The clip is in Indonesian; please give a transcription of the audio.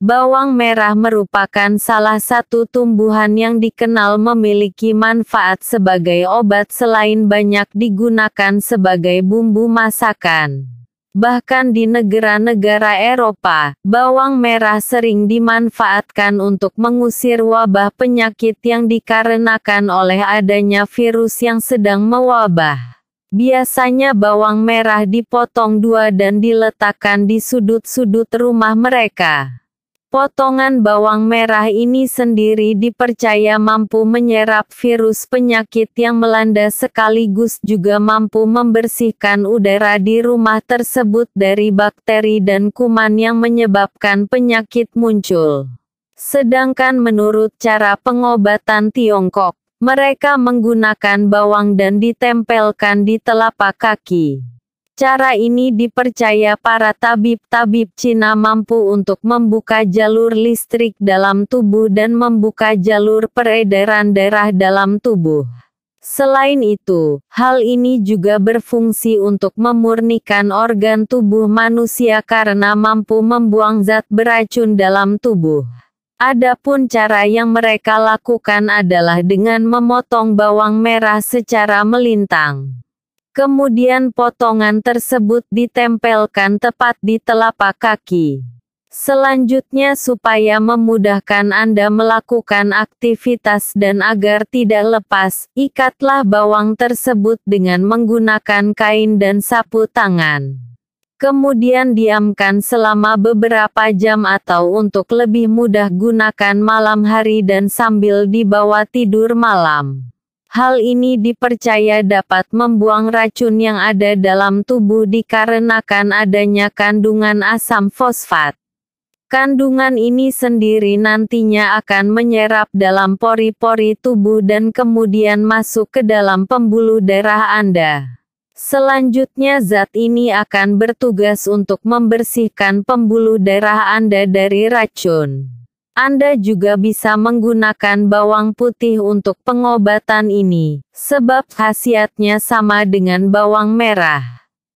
Bawang merah merupakan salah satu tumbuhan yang dikenal memiliki manfaat sebagai obat selain banyak digunakan sebagai bumbu masakan. Bahkan di negara-negara Eropa, bawang merah sering dimanfaatkan untuk mengusir wabah penyakit yang dikarenakan oleh adanya virus yang sedang mewabah. Biasanya bawang merah dipotong dua dan diletakkan di sudut-sudut rumah mereka. Potongan bawang merah ini sendiri dipercaya mampu menyerap virus penyakit yang melanda sekaligus juga mampu membersihkan udara di rumah tersebut dari bakteri dan kuman yang menyebabkan penyakit muncul. Sedangkan menurut cara pengobatan Tiongkok, mereka menggunakan bawang dan ditempelkan di telapak kaki. Cara ini dipercaya para tabib-tabib Cina mampu untuk membuka jalur listrik dalam tubuh dan membuka jalur peredaran darah dalam tubuh. Selain itu, hal ini juga berfungsi untuk memurnikan organ tubuh manusia karena mampu membuang zat beracun dalam tubuh. Adapun cara yang mereka lakukan adalah dengan memotong bawang merah secara melintang. Kemudian potongan tersebut ditempelkan tepat di telapak kaki. Selanjutnya supaya memudahkan Anda melakukan aktivitas dan agar tidak lepas, ikatlah bawang tersebut dengan menggunakan kain dan sapu tangan. Kemudian diamkan selama beberapa jam atau untuk lebih mudah gunakan malam hari dan sambil dibawa tidur malam. Hal ini dipercaya dapat membuang racun yang ada dalam tubuh dikarenakan adanya kandungan asam fosfat. Kandungan ini sendiri nantinya akan menyerap dalam pori-pori tubuh dan kemudian masuk ke dalam pembuluh darah Anda. Selanjutnya zat ini akan bertugas untuk membersihkan pembuluh darah Anda dari racun. Anda juga bisa menggunakan bawang putih untuk pengobatan ini, sebab khasiatnya sama dengan bawang merah.